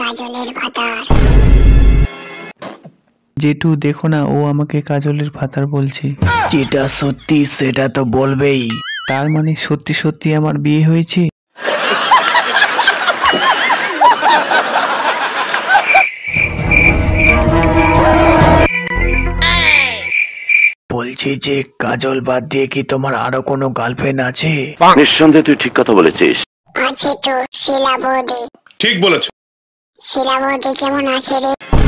কাজলের ভাতার জেঠু দেখো না ও আমাকে কাজলের ভাতার বলছে যেটা সত্যি সেটা তো বলবেই তার মানে সত্যি সত্যি আমার বিয়ে হয়েছে বলছি যে কাজল বাদ দিয়ে কি তোমার আরো কোনো গার্লফ্রেন্ড আছে নিঃসন্দেহে তুই ঠিক কথা বলেছিস আছে তো ঠিক বলেছ শিলাবতী কেমন আছে রে